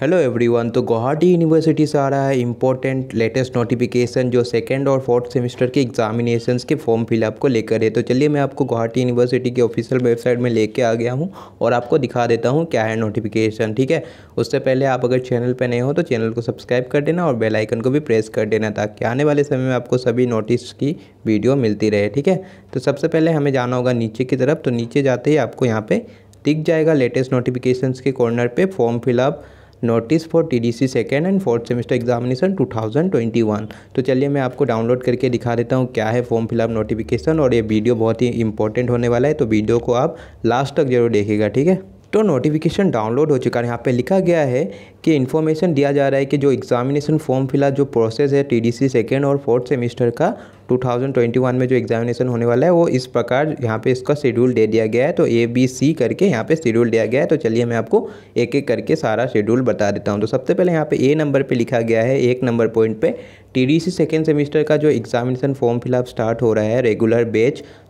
hello everyone तो Guwahati university से आ रहा है इंपॉर्टेंट लेटेस्ट नोटिफिकेशन जो सेकेंड और फोर्थ सेमेस्टर के एग्जामिनेशन के फॉर्म फिलअप को लेकर है तो चलिए मैं आपको गुवाहाटी यूनिवर्सिटी के ऑफिशियल वेबसाइट में लेके आ गया हूँ और आपको दिखा देता हूँ क्या है नोटिफिकेशन ठीक है उससे पहले आप अगर चैनल पर नए हो तो चैनल को सब्सक्राइब कर देना और बेलाइकन को भी प्रेस कर देना ताकि आने वाले समय में आपको सभी नोटिस की वीडियो मिलती रहे ठीक है तो सबसे पहले हमें जाना होगा नीचे की तरफ तो नीचे जाते ही आपको यहाँ पर दिख जाएगा लेटेस्ट नोटिफिकेशन के कॉर्नर पर form fill up notice for T D C second and fourth semester examination 2021 तो चलिए मैं आपको डाउनलोड करके दिखा देता हूँ क्या है फॉर्म फिलअप नोटिफिकेशन और ये वीडियो बहुत ही इंपॉर्टेंट होने वाला है तो वीडियो को आप लास्ट तक जरूर देखेगा ठीक है तो नोटिफिकेशन डाउनलोड हो चुका है यहाँ पे लिखा गया है कि इन्फॉर्मेशन दिया जा रहा है कि जो एग्जामिनेशन फॉर्म फिलहाल जो प्रोसेस है टी डी सी सेकेंड और फोर्थ सेमिस्टर का 2021 में जो एग्जामिनेशन होने वाला है वो इस प्रकार यहाँ पे इसका शेड्यूल दे दिया गया है तो ए बी सी करके यहाँ पे शेड्यूल दिया गया है तो चलिए मैं आपको एक एक करके सारा शेड्यूल बता देता हूँ तो सबसे पहले यहाँ पे ए नंबर पे लिखा गया है एक नंबर पॉइंट पे सी सेकेंड सेमिस्टर का जो एग्जामिनेशन फॉर्म फिलअप स्टार्ट हो रहा है रेगुलर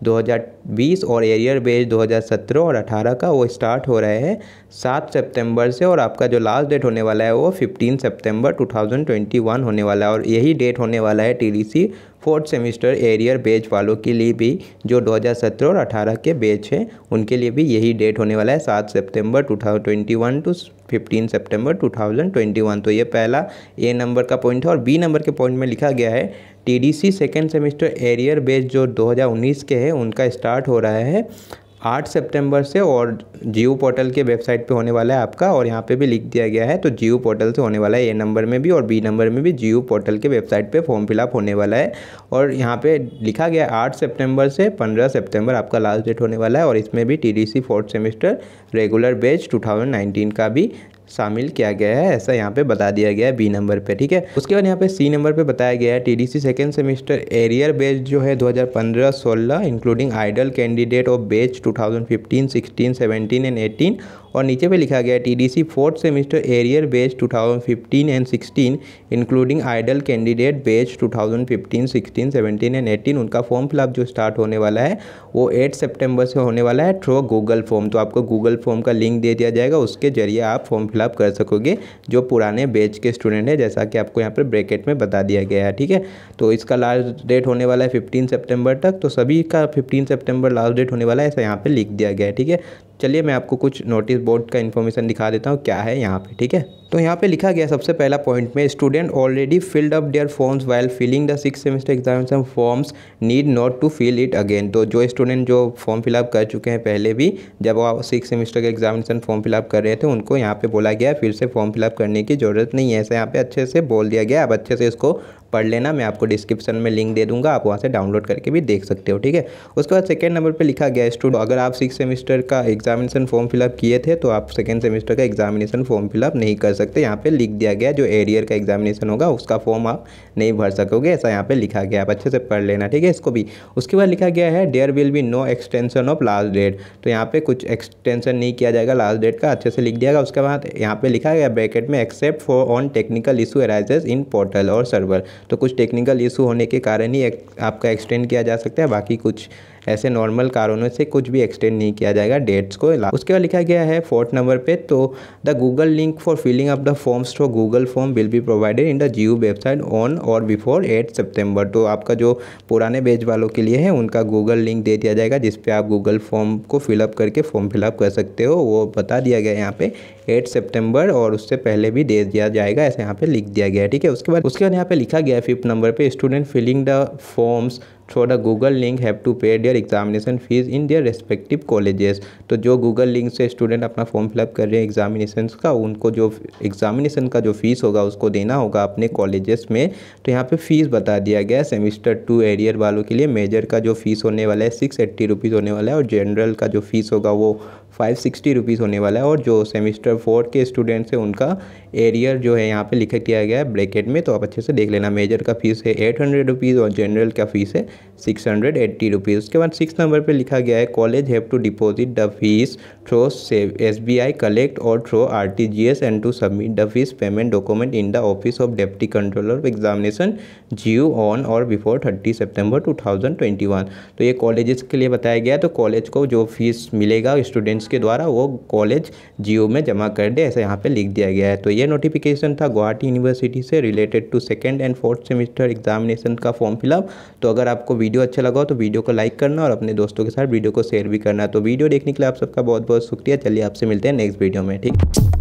हज़ार बीस और एरियर हज़ार सत्रह और अठारह का वो स्टार्ट हो रहा है सात सेप्टेम्बर से और आपका जो लास्ट डेट होने होने वाला है वो 15 सितंबर 2021 होने वाला है और यही डेट होने वाला है TDC fourth semester arrear batch वालों के लिए भी जो 2017 और 18 के बैच हैं उनके लिए भी यही डेट होने वाला है सात सितंबर 2021 टू 15 सितंबर 2021 तो ये पहला ए नंबर का पॉइंट है और बी नंबर के पॉइंट में लिखा गया है TDC second semester arrear batch जो 2019 के हैं उनका स्टार्ट हो रहा है 8 सितंबर से और जियो पोर्टल के वेबसाइट पे होने वाला है आपका और यहाँ पे भी लिख दिया गया है तो जियो पोर्टल से होने वाला है ए नंबर में भी और बी नंबर में भी जियो पोर्टल के वेबसाइट पे फॉर्म फिलअप होने वाला है और यहाँ पे लिखा गया है आठ सेप्टेम्बर से पंद्रह सेप्टेम्बर आपका लास्ट डेट होने वाला है और इसमें भी T D C fourth semester regular batch two का भी शामिल किया गया है ऐसा यहाँ पे बता दिया गया है बी नंबर पे ठीक है उसके बाद यहाँ पे सी नंबर पे बताया गया है टीडीसी सेकेंड सेमेस्टर एरियर बेच जो है 2015-16 इंक्लूडिंग आइडल कैंडिडेट ऑफ बेच 2015 16 17 एंड 18 और नीचे पे लिखा गया है टीडीसी फोर्थ सेमेस्टर एरियर बेच 2015 एंड 16 इंक्लूडिंग आइडल कैंडिडेट बेच 2015 16 17 एंड 18 उनका फॉर्म फिलअप जो स्टार्ट होने वाला है वो 8 सितंबर से होने वाला है थ्रो गूगल फॉर्म तो आपको गूगल फॉर्म का लिंक दे दिया जाएगा उसके जरिए आप फॉर्म फिलअप ख़िलाफ़ मतलब कर सकोगे जो पुराने बेच के स्टूडेंट हैं जैसा कि आपको यहाँ पर ब्रैकेट में बता दिया गया है ठीक है तो इसका लास्ट डेट होने वाला है फिफ्टीन सेप्टेम्बर तक तो सभी का फिफ्टीन सेप्टेम्बर लास्ट डेट होने वाला है ऐसा यहाँ पर लिख दिया गया है ठीक है चलिए मैं आपको कुछ नोटिस बोर्ड का इन्फॉर्मेशन दिखा देता हूँ क्या है यहाँ पे ठीक है तो यहाँ पे लिखा गया सबसे पहला पॉइंट में student already filled up their forms while filling the six semester examination forms need not to fill it again तो जो स्टूडेंट जो फॉर्म फिलअप कर चुके हैं पहले भी जब आप सिक्स सेमेस्टर के एग्जामिनेशन फॉर्म फिलअप कर रहे थे उनको यहाँ पे बोला गया फिर से फॉर्म फिलअप करने की ज़रूरत नहीं है ऐसे यहाँ पे अच्छे से बोल दिया गया अब अच्छे से इसको पढ़ लेना मैं आपको डिस्क्रिप्शन में लिंक दे दूंगा आप वहाँ से डाउनलोड करके भी देख सकते हो ठीक है उसके बाद सेकेंड नंबर पर लिखा गया स्टूडेंट अगर आप सिक्स सेमेस्टर का एग्जामिनेशन फॉर्म फिलअप किए थे तो आप सेकेंड सेमेस्टर का एग्जामिनेशन फॉर्म फिलअप नहीं कर सकते यहाँ पर लिख दिया गया जो एरियर का एग्जामिनेशन होगा उसका फॉर्म आप नहीं भर सकोगे ऐसा यहाँ पर लिखा गया आप अच्छे से पढ़ लेना ठीक है इसको भी उसके बाद लिखा गया है there will be no extension of last date तो यहाँ पे कुछ एक्सटेंशन नहीं किया जाएगा लास्ट डेट का अच्छे से लिख दिया गया उसके बाद यहाँ पे लिखा गया ब्रैकेट में except for on technical issue arises in portal और सर्वर तो कुछ टेक्निकल इशू होने के कारण ही आपका एक्सटेंड किया जा सकता है बाकी कुछ ऐसे नॉर्मल कारणों से कुछ भी एक्सटेंड नहीं किया जाएगा डेट्स को उसके बाद लिखा गया है फोर्थ नंबर पे तो the Google link for filling up the forms through Google form will be provided in the GU website on or before eight September तो आपका जो पुराने बेच वालों के लिए है उनका गूगल लिंक दे दिया जाएगा जिसपे आप गूगल फॉर्म को फिलअप करके फॉर्म फिलअप कर सकते हो वो बता दिया गया यहाँ पे एट सेप्टेम्बर और उससे पहले भी दे दिया जाएगा ऐसे यहाँ पे लिख दिया गया ठीक है उसके बाद उसके बाद यहाँ पे लिखा गया फिफ्थ नंबर पे student filling the forms through the Google link have to pay their examination fees in their respective colleges तो जो गूगल लिंक से स्टूडेंट अपना फॉर्म फिलअप कर रहे हैं एग्जामिनेशन का उनको जो एग्जामिनेशन का जो फीस होगा उसको देना होगा अपने कॉलेजेस में तो यहाँ पे फीस बता दिया गया सेमिस्टर टू एरियर वालों के लिए मेजर का जो फीस होने वाला है सिक्स एट्टी रुपीज़ होने वाला है और जनरल का जो फीस होगा वो फाइव सिक्सटी रुपीज़ होने वाला है और जो सेमिस्टर फोर के स्टूडेंट्स हैं उनका एरियर जो है यहाँ पे लिख दिया गया है ब्रैकेट में तो आप अच्छे से देख लेना मेजर का फीस है एट हंड्रेड रुपीज़ और जनरल का फीस है सिक्स हंड्रेड एट्टी रुपीज़ उसके बाद सिक्स नंबर पे लिखा गया है college have to deposit the fees through S B I collect or through R T G S and to submit the fee payment document in the office of deputy controller examination G on or before thirty September two thousand twenty one तो ये colleges के लिए बताया गया तो college को जो fees मिलेगा स्टूडेंट्स उसके द्वारा वो कॉलेज जियो में जमा कर दे ऐसा यहाँ पे लिख दिया गया है तो ये नोटिफिकेशन था गुवाहाटी यूनिवर्सिटी से related to second and fourth semester examination का फॉर्म फिलअप तो अगर आपको वीडियो अच्छा लगा हो तो वीडियो को लाइक करना और अपने दोस्तों के साथ वीडियो को शेयर भी करना तो वीडियो देखने के लिए आप सबका बहुत बहुत शुक्रिया चलिए आपसे मिलते हैं नेक्स्ट वीडियो में ठीक